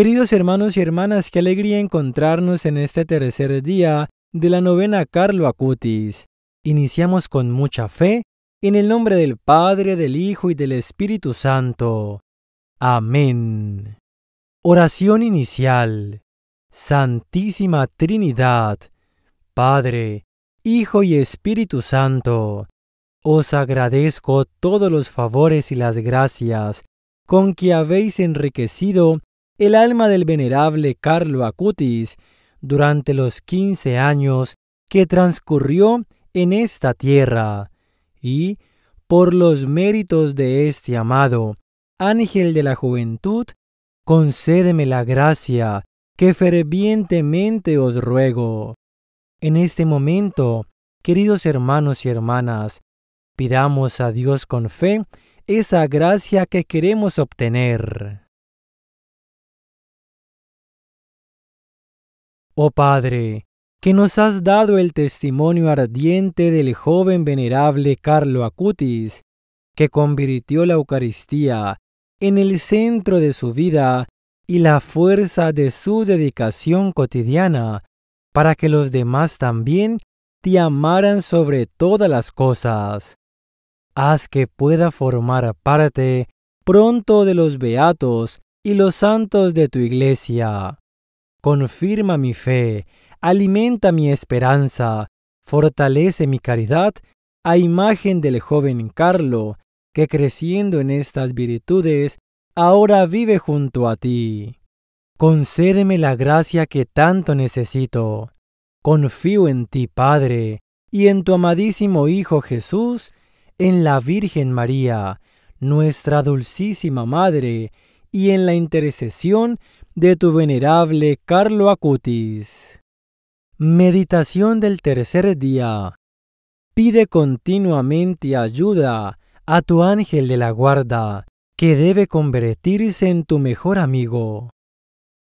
Queridos hermanos y hermanas, qué alegría encontrarnos en este tercer día de la novena Carlo Acutis. Iniciamos con mucha fe, en el nombre del Padre, del Hijo y del Espíritu Santo. Amén. Oración inicial. Santísima Trinidad, Padre, Hijo y Espíritu Santo, os agradezco todos los favores y las gracias con que habéis enriquecido el alma del venerable Carlo Acutis durante los quince años que transcurrió en esta tierra y, por los méritos de este amado ángel de la juventud, concédeme la gracia que fervientemente os ruego. En este momento, queridos hermanos y hermanas, pidamos a Dios con fe esa gracia que queremos obtener. Oh Padre, que nos has dado el testimonio ardiente del joven venerable Carlo Acutis, que convirtió la Eucaristía en el centro de su vida y la fuerza de su dedicación cotidiana, para que los demás también te amaran sobre todas las cosas. Haz que pueda formar parte pronto de los beatos y los santos de tu iglesia confirma mi fe, alimenta mi esperanza, fortalece mi caridad a imagen del joven Carlo, que creciendo en estas virtudes, ahora vive junto a ti. Concédeme la gracia que tanto necesito. Confío en ti, Padre, y en tu amadísimo Hijo Jesús, en la Virgen María, nuestra dulcísima Madre, y en la intercesión de tu venerable Carlo Acutis. Meditación del tercer día. Pide continuamente ayuda a tu ángel de la guarda, que debe convertirse en tu mejor amigo.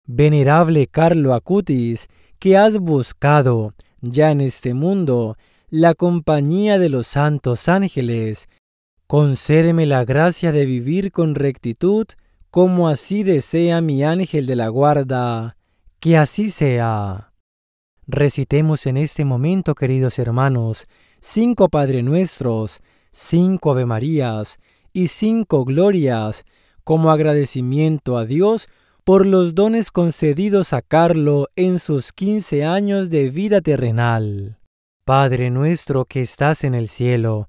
Venerable Carlo Acutis, que has buscado, ya en este mundo, la compañía de los santos ángeles, concédeme la gracia de vivir con rectitud como así desea mi ángel de la guarda, que así sea. Recitemos en este momento, queridos hermanos, cinco Padre Nuestros, cinco Ave Marías y cinco Glorias, como agradecimiento a Dios por los dones concedidos a Carlo en sus quince años de vida terrenal. Padre nuestro que estás en el cielo,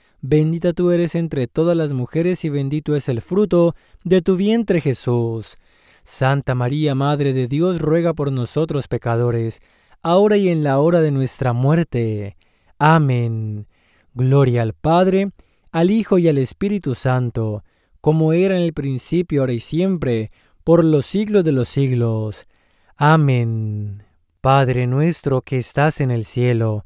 Bendita tú eres entre todas las mujeres y bendito es el fruto de tu vientre Jesús. Santa María, Madre de Dios, ruega por nosotros pecadores, ahora y en la hora de nuestra muerte. Amén. Gloria al Padre, al Hijo y al Espíritu Santo, como era en el principio, ahora y siempre, por los siglos de los siglos. Amén. Padre nuestro que estás en el cielo,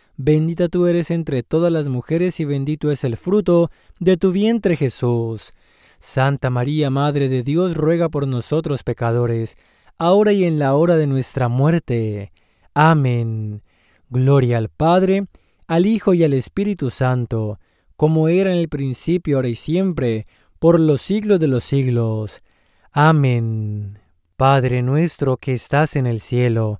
Bendita tú eres entre todas las mujeres y bendito es el fruto de tu vientre Jesús. Santa María, Madre de Dios, ruega por nosotros pecadores, ahora y en la hora de nuestra muerte. Amén. Gloria al Padre, al Hijo y al Espíritu Santo, como era en el principio, ahora y siempre, por los siglos de los siglos. Amén. Padre nuestro que estás en el cielo,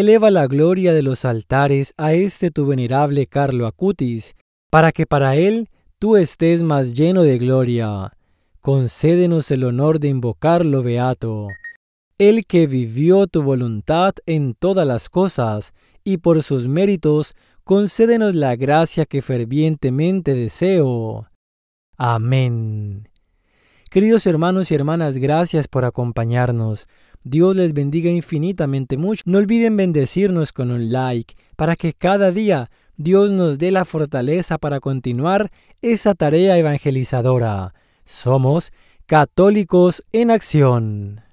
eleva la gloria de los altares a este tu venerable Carlo Acutis, para que para él tú estés más lleno de gloria. Concédenos el honor de invocarlo, Beato, el que vivió tu voluntad en todas las cosas, y por sus méritos concédenos la gracia que fervientemente deseo. Amén. Queridos hermanos y hermanas, gracias por acompañarnos. Dios les bendiga infinitamente mucho. No olviden bendecirnos con un like para que cada día Dios nos dé la fortaleza para continuar esa tarea evangelizadora. Somos católicos en acción.